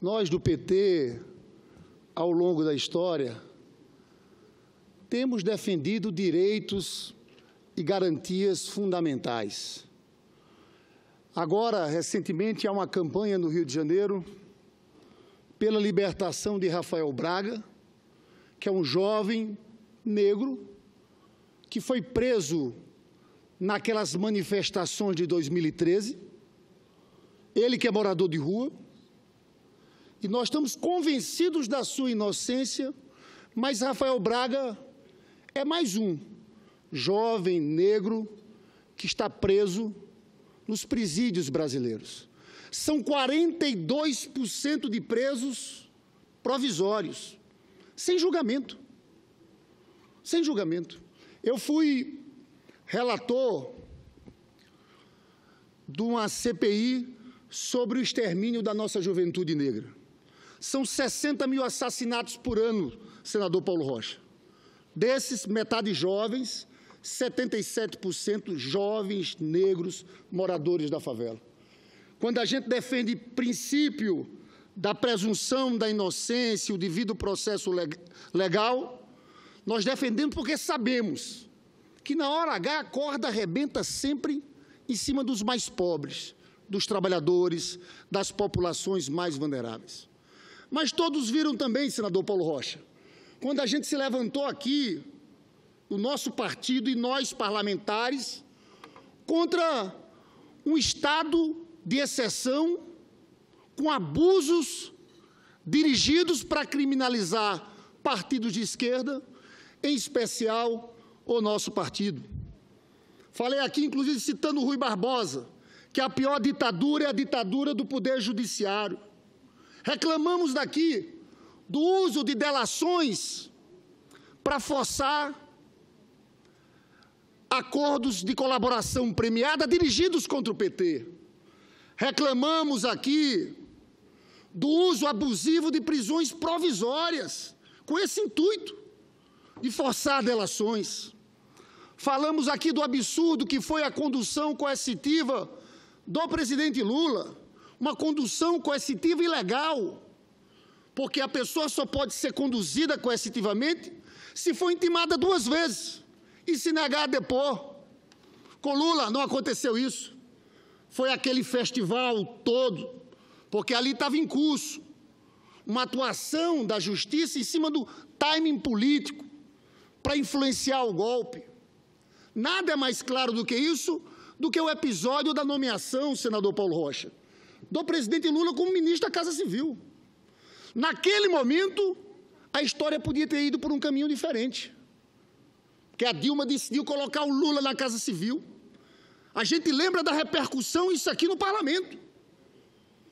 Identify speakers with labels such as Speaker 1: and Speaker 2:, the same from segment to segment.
Speaker 1: Nós do PT, ao longo da história, temos defendido direitos e garantias fundamentais. Agora, recentemente, há uma campanha no Rio de Janeiro pela libertação de Rafael Braga, que é um jovem negro que foi preso naquelas manifestações de 2013. Ele que é morador de rua, e nós estamos convencidos da sua inocência, mas Rafael Braga é mais um jovem negro que está preso nos presídios brasileiros. São 42% de presos provisórios, sem julgamento. Sem julgamento. Eu fui relator de uma CPI sobre o extermínio da nossa juventude negra. São 60 mil assassinatos por ano, senador Paulo Rocha. Desses, metade jovens, 77% jovens negros moradores da favela. Quando a gente defende princípio da presunção da inocência, o devido processo legal, nós defendemos porque sabemos que na hora H a corda arrebenta sempre em cima dos mais pobres, dos trabalhadores, das populações mais vulneráveis. Mas todos viram também, senador Paulo Rocha, quando a gente se levantou aqui, o nosso partido e nós parlamentares, contra um estado de exceção com abusos dirigidos para criminalizar partidos de esquerda, em especial o nosso partido. Falei aqui, inclusive, citando Rui Barbosa, que a pior ditadura é a ditadura do poder judiciário. Reclamamos daqui do uso de delações para forçar acordos de colaboração premiada dirigidos contra o PT. Reclamamos aqui do uso abusivo de prisões provisórias, com esse intuito de forçar delações. Falamos aqui do absurdo que foi a condução coercitiva do presidente Lula uma condução coercitiva ilegal, porque a pessoa só pode ser conduzida coercitivamente se for intimada duas vezes e se negar a depor. Com Lula não aconteceu isso. Foi aquele festival todo, porque ali estava em curso uma atuação da justiça em cima do timing político para influenciar o golpe. Nada é mais claro do que isso, do que o episódio da nomeação, senador Paulo Rocha do presidente Lula como ministro da Casa Civil. Naquele momento, a história podia ter ido por um caminho diferente. Que a Dilma decidiu colocar o Lula na Casa Civil. A gente lembra da repercussão isso aqui no parlamento.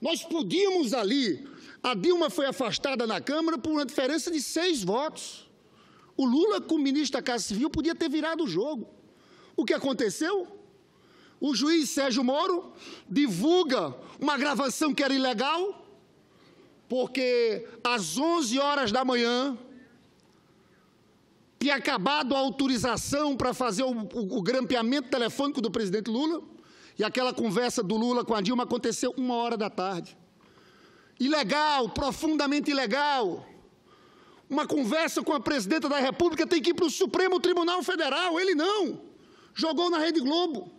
Speaker 1: Nós podíamos ali, a Dilma foi afastada na Câmara por uma diferença de seis votos. O Lula, como ministro da Casa Civil, podia ter virado o jogo. O que aconteceu? o juiz Sérgio Moro divulga uma gravação que era ilegal, porque às 11 horas da manhã tinha acabado a autorização para fazer o, o, o grampeamento telefônico do presidente Lula, e aquela conversa do Lula com a Dilma aconteceu uma hora da tarde. Ilegal, profundamente ilegal. Uma conversa com a presidenta da República tem que ir para o Supremo Tribunal Federal, ele não. Jogou na Rede Globo.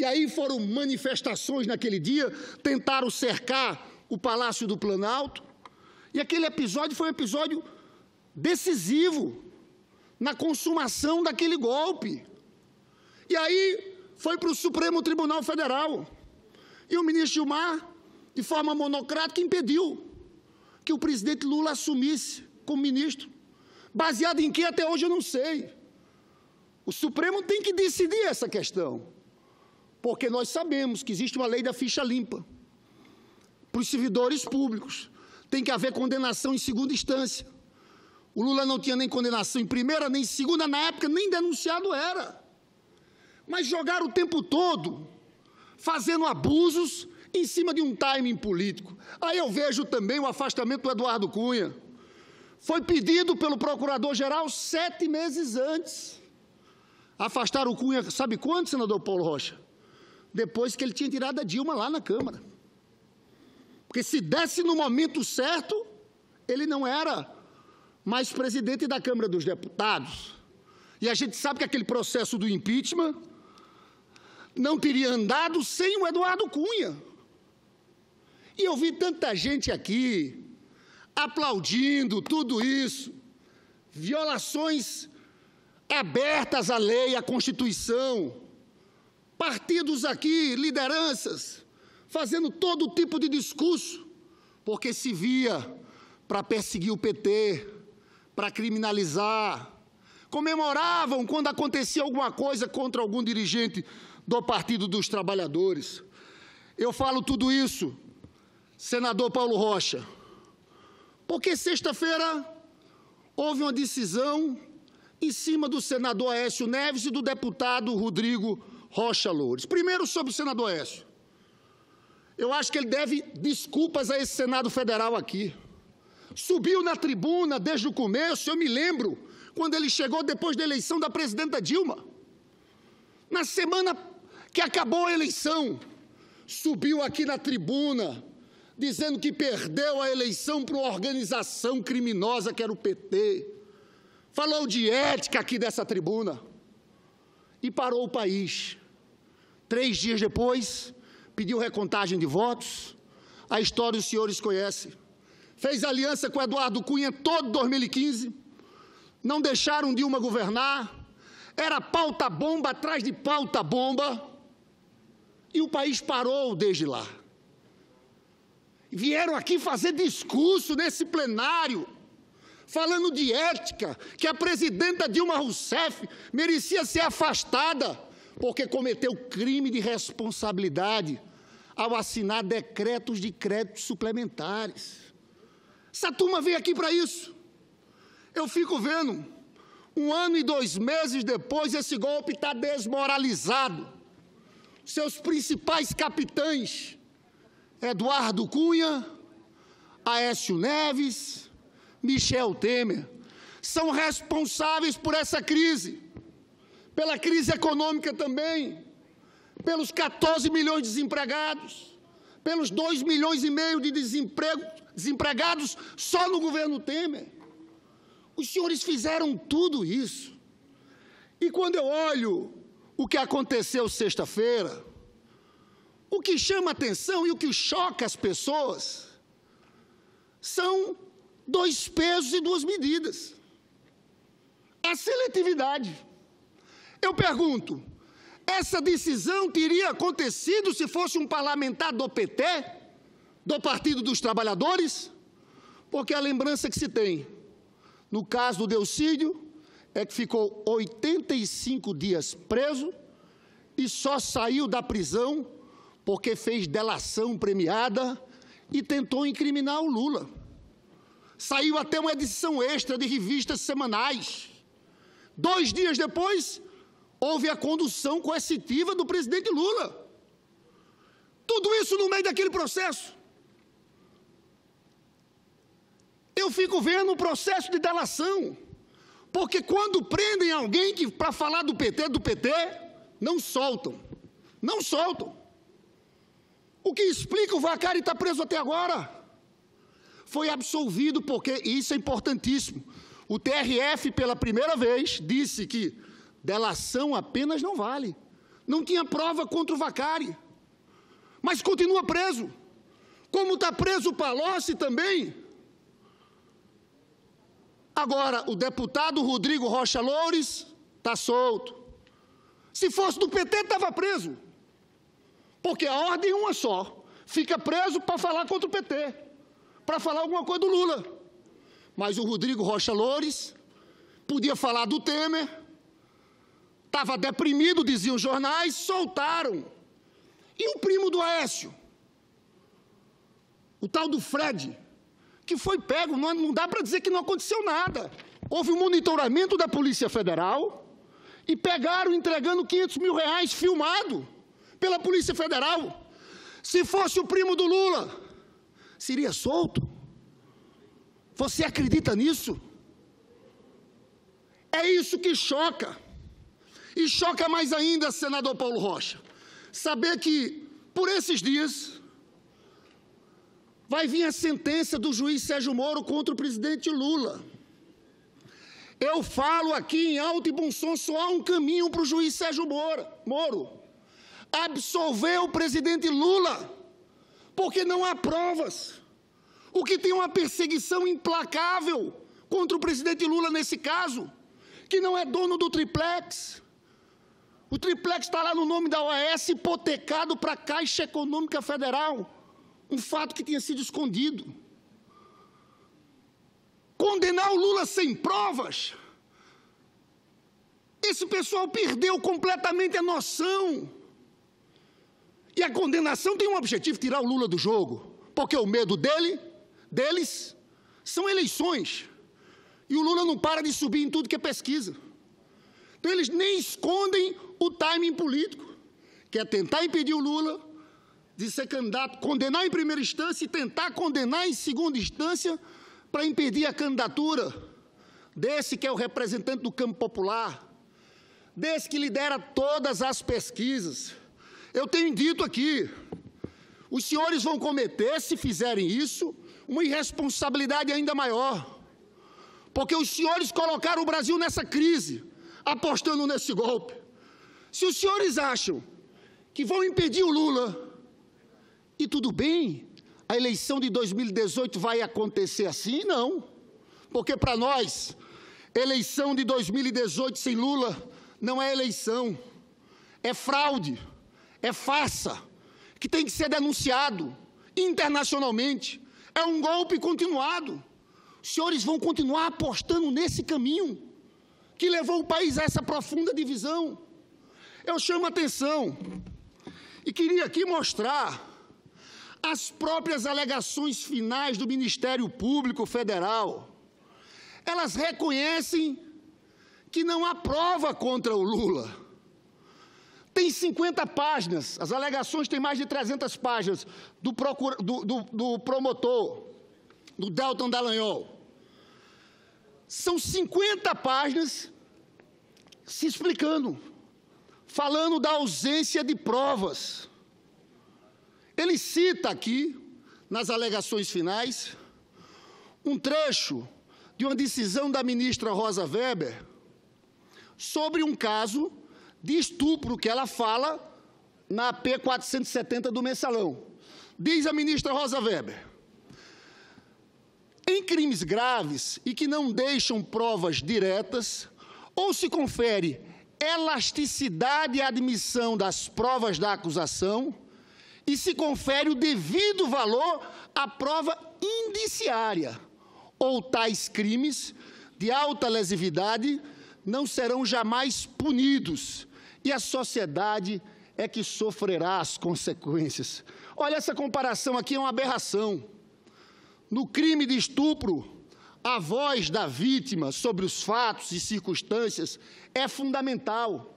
Speaker 1: E aí foram manifestações naquele dia, tentaram cercar o Palácio do Planalto. E aquele episódio foi um episódio decisivo na consumação daquele golpe. E aí foi para o Supremo Tribunal Federal. E o ministro Gilmar, de forma monocrática, impediu que o presidente Lula assumisse como ministro. Baseado em que até hoje eu não sei. O Supremo tem que decidir essa questão. Porque nós sabemos que existe uma lei da ficha limpa para os servidores públicos. Tem que haver condenação em segunda instância. O Lula não tinha nem condenação em primeira, nem em segunda, na época nem denunciado era. Mas jogaram o tempo todo, fazendo abusos em cima de um timing político. Aí eu vejo também o afastamento do Eduardo Cunha. Foi pedido pelo procurador-geral sete meses antes. Afastaram o Cunha, sabe quanto, senador Paulo Rocha? depois que ele tinha tirado a Dilma lá na Câmara. Porque se desse no momento certo, ele não era mais presidente da Câmara dos Deputados. E a gente sabe que aquele processo do impeachment não teria andado sem o Eduardo Cunha. E eu vi tanta gente aqui aplaudindo tudo isso, violações abertas à lei, à Constituição partidos aqui, lideranças, fazendo todo tipo de discurso, porque se via para perseguir o PT, para criminalizar, comemoravam quando acontecia alguma coisa contra algum dirigente do Partido dos Trabalhadores. Eu falo tudo isso, senador Paulo Rocha, porque sexta-feira houve uma decisão em cima do senador Aécio Neves e do deputado Rodrigo Rocha Loures. Primeiro, sobre o senador Écio. Eu acho que ele deve desculpas a esse Senado Federal aqui. Subiu na tribuna desde o começo, eu me lembro, quando ele chegou depois da eleição da presidenta Dilma. Na semana que acabou a eleição, subiu aqui na tribuna dizendo que perdeu a eleição para uma organização criminosa que era o PT. Falou de ética aqui dessa tribuna e parou o país. Três dias depois, pediu recontagem de votos. A história os senhores conhecem. Fez aliança com Eduardo Cunha todo 2015. Não deixaram Dilma governar. Era pauta bomba atrás de pauta bomba. E o país parou desde lá. Vieram aqui fazer discurso nesse plenário falando de ética, que a presidenta Dilma Rousseff merecia ser afastada porque cometeu crime de responsabilidade ao assinar decretos de créditos suplementares. Essa turma veio aqui para isso. Eu fico vendo, um ano e dois meses depois, esse golpe está desmoralizado. Seus principais capitães, Eduardo Cunha, Aécio Neves, Michel Temer, são responsáveis por essa crise pela crise econômica também, pelos 14 milhões de desempregados, pelos 2 milhões e meio de desemprego, desempregados só no governo Temer. Os senhores fizeram tudo isso. E quando eu olho o que aconteceu sexta-feira, o que chama atenção e o que choca as pessoas são dois pesos e duas medidas. A seletividade. Eu pergunto: essa decisão teria acontecido se fosse um parlamentar do PT, do Partido dos Trabalhadores? Porque a lembrança que se tem, no caso do Delcídio, é que ficou 85 dias preso e só saiu da prisão porque fez delação premiada e tentou incriminar o Lula. Saiu até uma edição extra de revistas semanais. Dois dias depois, Houve a condução coercitiva do presidente Lula. Tudo isso no meio daquele processo. Eu fico vendo um processo de delação. Porque quando prendem alguém que para falar do PT, do PT, não soltam. Não soltam. O que explica o Vacari estar tá preso até agora? Foi absolvido porque, e isso é importantíssimo, o TRF pela primeira vez disse que Delação apenas não vale. Não tinha prova contra o Vacari, mas continua preso. Como está preso o Palocci também. Agora, o deputado Rodrigo Rocha Loures está solto. Se fosse do PT, estava preso. Porque a ordem é uma só. Fica preso para falar contra o PT, para falar alguma coisa do Lula. Mas o Rodrigo Rocha Loures podia falar do Temer, Estava deprimido, diziam os jornais, soltaram. E o primo do Aécio, o tal do Fred, que foi pego, não, não dá para dizer que não aconteceu nada. Houve um monitoramento da Polícia Federal e pegaram entregando 500 mil reais filmado pela Polícia Federal. Se fosse o primo do Lula, seria solto. Você acredita nisso? É isso que choca. E choca mais ainda, senador Paulo Rocha, saber que por esses dias vai vir a sentença do juiz Sérgio Moro contra o presidente Lula. Eu falo aqui em alto e bom som, só há um caminho para o juiz Sérgio Moro, Moro. Absolver o presidente Lula, porque não há provas. O que tem uma perseguição implacável contra o presidente Lula nesse caso, que não é dono do triplex, o triplex está lá no nome da OAS, hipotecado para a Caixa Econômica Federal. Um fato que tinha sido escondido. Condenar o Lula sem provas. Esse pessoal perdeu completamente a noção. E a condenação tem um objetivo: tirar o Lula do jogo. Porque o medo dele, deles, são eleições. E o Lula não para de subir em tudo que é pesquisa. Então eles nem escondem o timing político, que é tentar impedir o Lula de ser candidato, condenar em primeira instância e tentar condenar em segunda instância para impedir a candidatura desse que é o representante do campo popular, desse que lidera todas as pesquisas. Eu tenho dito aqui, os senhores vão cometer, se fizerem isso, uma irresponsabilidade ainda maior. Porque os senhores colocaram o Brasil nessa crise, apostando nesse golpe. Se os senhores acham que vão impedir o Lula, e tudo bem, a eleição de 2018 vai acontecer assim? Não. Porque para nós, eleição de 2018 sem Lula não é eleição, é fraude, é farsa, que tem que ser denunciado internacionalmente. É um golpe continuado. Os senhores vão continuar apostando nesse caminho que levou o país a essa profunda divisão. Eu chamo a atenção e queria aqui mostrar as próprias alegações finais do Ministério Público Federal. Elas reconhecem que não há prova contra o Lula. Tem 50 páginas, as alegações têm mais de 300 páginas do, procura, do, do, do promotor, do Delton Dallagnol. São 50 páginas se explicando falando da ausência de provas. Ele cita aqui, nas alegações finais, um trecho de uma decisão da ministra Rosa Weber sobre um caso de estupro que ela fala na P 470 do mensalão. Diz a ministra Rosa Weber: em crimes graves e que não deixam provas diretas, ou se confere elasticidade à admissão das provas da acusação e se confere o devido valor à prova indiciária, ou tais crimes de alta lesividade não serão jamais punidos e a sociedade é que sofrerá as consequências. Olha, essa comparação aqui é uma aberração. No crime de estupro, a voz da vítima sobre os fatos e circunstâncias é fundamental,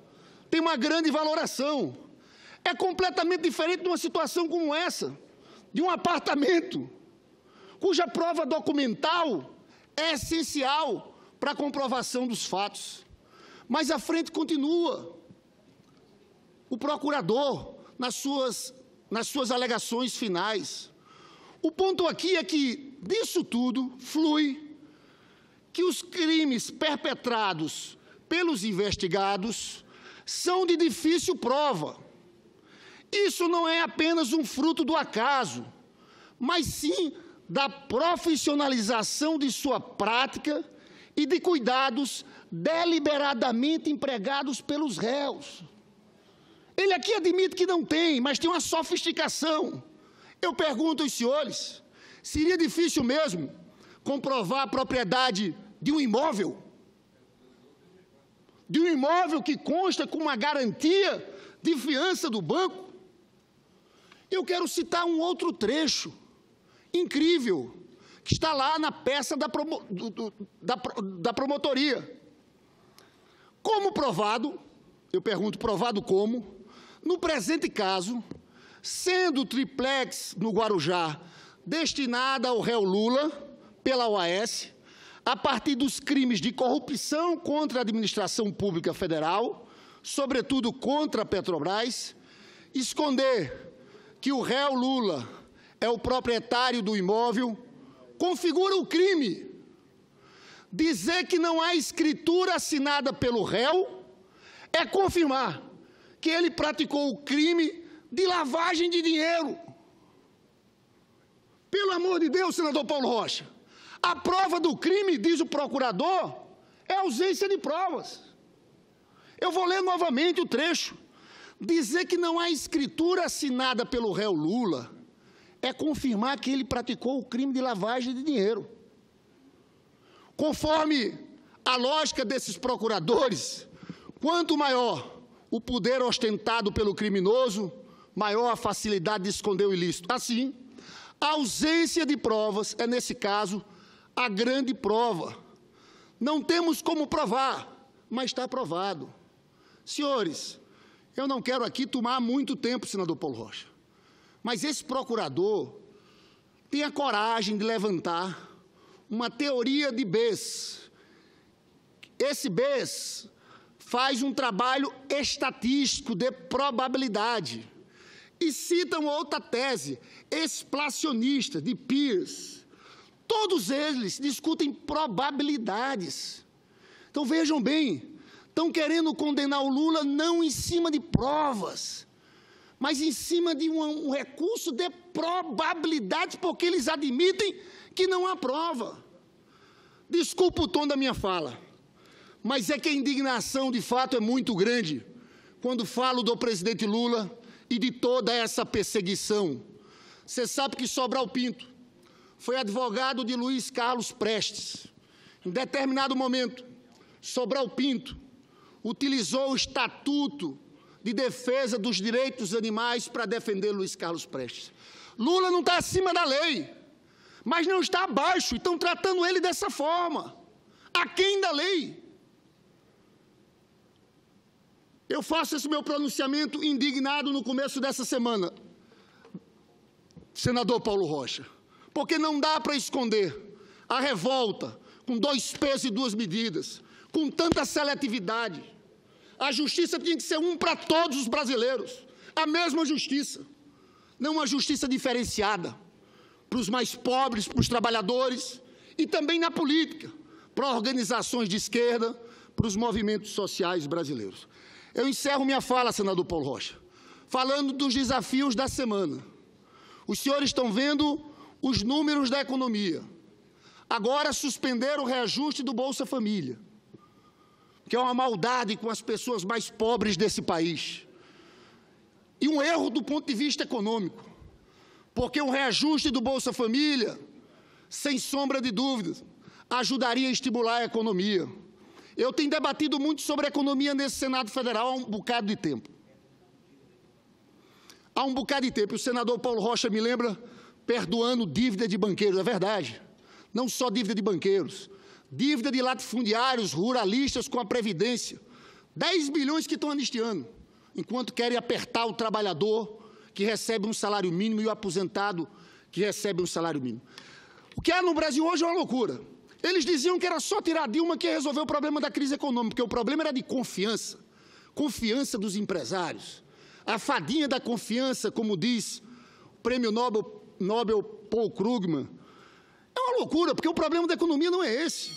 Speaker 1: tem uma grande valoração. É completamente diferente de uma situação como essa, de um apartamento, cuja prova documental é essencial para a comprovação dos fatos. Mas a frente continua. O procurador, nas suas, nas suas alegações finais. O ponto aqui é que disso tudo flui que os crimes perpetrados pelos investigados são de difícil prova. Isso não é apenas um fruto do acaso, mas sim da profissionalização de sua prática e de cuidados deliberadamente empregados pelos réus. Ele aqui admite que não tem, mas tem uma sofisticação. Eu pergunto aos senhores: seria difícil mesmo comprovar a propriedade de um imóvel. De um imóvel que consta com uma garantia de fiança do banco. Eu quero citar um outro trecho incrível, que está lá na peça da, promo, do, do, da, da promotoria. Como provado, eu pergunto, provado como? No presente caso, sendo o triplex no Guarujá destinada ao réu Lula pela OAS, a partir dos crimes de corrupção contra a administração pública federal, sobretudo contra a Petrobras, esconder que o réu Lula é o proprietário do imóvel configura o crime. Dizer que não há escritura assinada pelo réu é confirmar que ele praticou o crime de lavagem de dinheiro. Pelo amor de Deus, senador Paulo Rocha. A prova do crime, diz o procurador, é ausência de provas. Eu vou ler novamente o trecho. Dizer que não há escritura assinada pelo réu Lula é confirmar que ele praticou o crime de lavagem de dinheiro. Conforme a lógica desses procuradores, quanto maior o poder ostentado pelo criminoso, maior a facilidade de esconder o ilícito. Assim, a ausência de provas é, nesse caso, a grande prova. Não temos como provar, mas está aprovado. Senhores, eu não quero aqui tomar muito tempo, senador Paulo Rocha, mas esse procurador tem a coragem de levantar uma teoria de BES. Esse BES faz um trabalho estatístico de probabilidade. E cita uma outra tese, explacionista, de Peirce. Todos eles discutem probabilidades. Então vejam bem, estão querendo condenar o Lula não em cima de provas, mas em cima de um, um recurso de probabilidades, porque eles admitem que não há prova. Desculpa o tom da minha fala, mas é que a indignação de fato é muito grande quando falo do presidente Lula e de toda essa perseguição. Você sabe que Sobral Pinto foi advogado de Luiz Carlos Prestes. Em determinado momento, Sobral Pinto utilizou o Estatuto de Defesa dos Direitos Animais para defender Luiz Carlos Prestes. Lula não está acima da lei, mas não está abaixo, estão tratando ele dessa forma, aquém da lei. Eu faço esse meu pronunciamento indignado no começo dessa semana, senador Paulo Rocha porque não dá para esconder a revolta com dois pesos e duas medidas, com tanta seletividade. A justiça tinha que ser um para todos os brasileiros, a mesma justiça, não uma justiça diferenciada para os mais pobres, para os trabalhadores e também na política, para organizações de esquerda, para os movimentos sociais brasileiros. Eu encerro minha fala, senador Paulo Rocha, falando dos desafios da semana. Os senhores estão vendo os números da economia. Agora suspenderam o reajuste do Bolsa Família, que é uma maldade com as pessoas mais pobres desse país. E um erro do ponto de vista econômico, porque um reajuste do Bolsa Família, sem sombra de dúvidas, ajudaria a estimular a economia. Eu tenho debatido muito sobre economia nesse Senado Federal há um bocado de tempo. Há um bocado de tempo. O senador Paulo Rocha me lembra perdoando dívida de banqueiros, é verdade. Não só dívida de banqueiros, dívida de latifundiários, ruralistas com a Previdência. 10 bilhões que estão anistiando, enquanto querem apertar o trabalhador que recebe um salário mínimo e o aposentado que recebe um salário mínimo. O que há no Brasil hoje é uma loucura. Eles diziam que era só tirar Dilma que ia resolver o problema da crise econômica, porque o problema era de confiança, confiança dos empresários. A fadinha da confiança, como diz o prêmio Nobel Nobel Paul Krugman. É uma loucura, porque o problema da economia não é esse.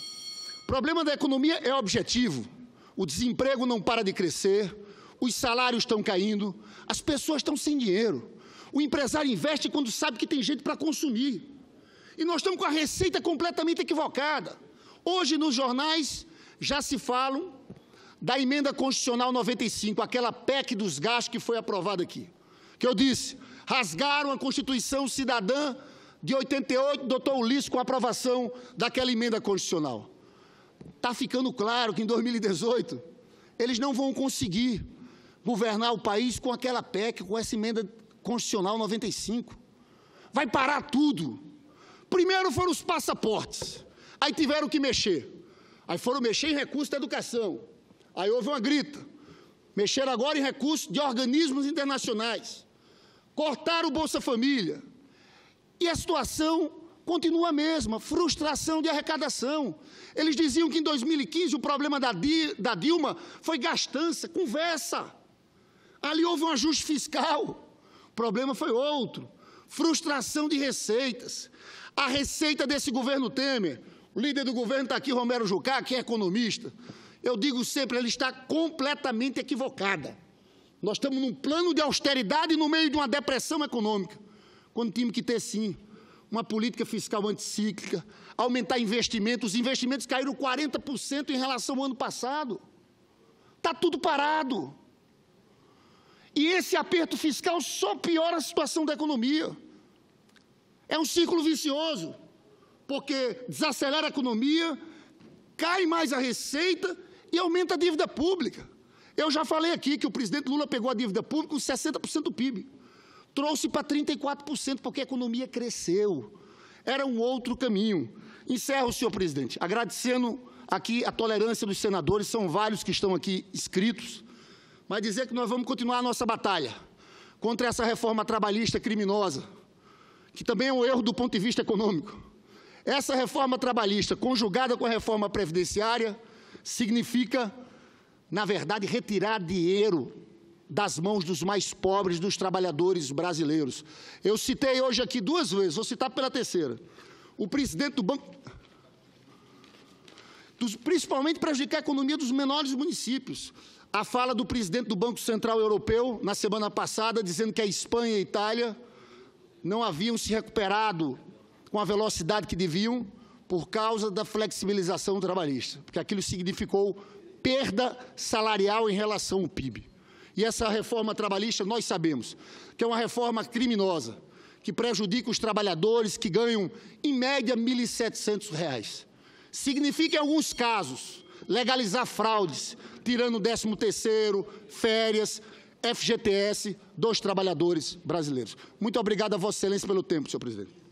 Speaker 1: O problema da economia é objetivo. O desemprego não para de crescer, os salários estão caindo, as pessoas estão sem dinheiro. O empresário investe quando sabe que tem gente para consumir. E nós estamos com a receita completamente equivocada. Hoje, nos jornais, já se falam da emenda constitucional 95, aquela PEC dos gastos que foi aprovada aqui. Que eu disse, rasgaram a Constituição Cidadã de 88, doutor Ulisses, com a aprovação daquela emenda constitucional. Está ficando claro que em 2018 eles não vão conseguir governar o país com aquela PEC, com essa emenda constitucional 95. Vai parar tudo. Primeiro foram os passaportes, aí tiveram que mexer. Aí foram mexer em recursos da educação. Aí houve uma grita. Mexeram agora em recursos de organismos internacionais cortaram o Bolsa Família. E a situação continua a mesma, frustração de arrecadação. Eles diziam que em 2015 o problema da, Di, da Dilma foi gastança, conversa. Ali houve um ajuste fiscal, o problema foi outro. Frustração de receitas. A receita desse governo Temer, o líder do governo está aqui, Romero Jucá, que é economista. Eu digo sempre, ele está completamente equivocada. Nós estamos num plano de austeridade no meio de uma depressão econômica, quando tínhamos que ter sim uma política fiscal anticíclica, aumentar investimentos. Os investimentos caíram 40% em relação ao ano passado. Está tudo parado. E esse aperto fiscal só piora a situação da economia. É um ciclo vicioso, porque desacelera a economia, cai mais a receita e aumenta a dívida pública. Eu já falei aqui que o presidente Lula pegou a dívida pública com 60% do PIB, trouxe para 34%, porque a economia cresceu. Era um outro caminho. Encerro, senhor presidente, agradecendo aqui a tolerância dos senadores, são vários que estão aqui inscritos, mas dizer que nós vamos continuar a nossa batalha contra essa reforma trabalhista criminosa, que também é um erro do ponto de vista econômico. Essa reforma trabalhista, conjugada com a reforma previdenciária, significa na verdade, retirar dinheiro das mãos dos mais pobres, dos trabalhadores brasileiros. Eu citei hoje aqui duas vezes, vou citar pela terceira. O presidente do Banco. Dos, principalmente prejudicar a economia dos menores municípios. A fala do presidente do Banco Central Europeu, na semana passada, dizendo que a Espanha e a Itália não haviam se recuperado com a velocidade que deviam por causa da flexibilização trabalhista, porque aquilo significou perda salarial em relação ao PIB. E essa reforma trabalhista, nós sabemos, que é uma reforma criminosa, que prejudica os trabalhadores que ganham, em média, R$ 1.700. Significa, em alguns casos, legalizar fraudes, tirando 13º, férias, FGTS dos trabalhadores brasileiros. Muito obrigado a Vossa Excelência pelo tempo, senhor presidente.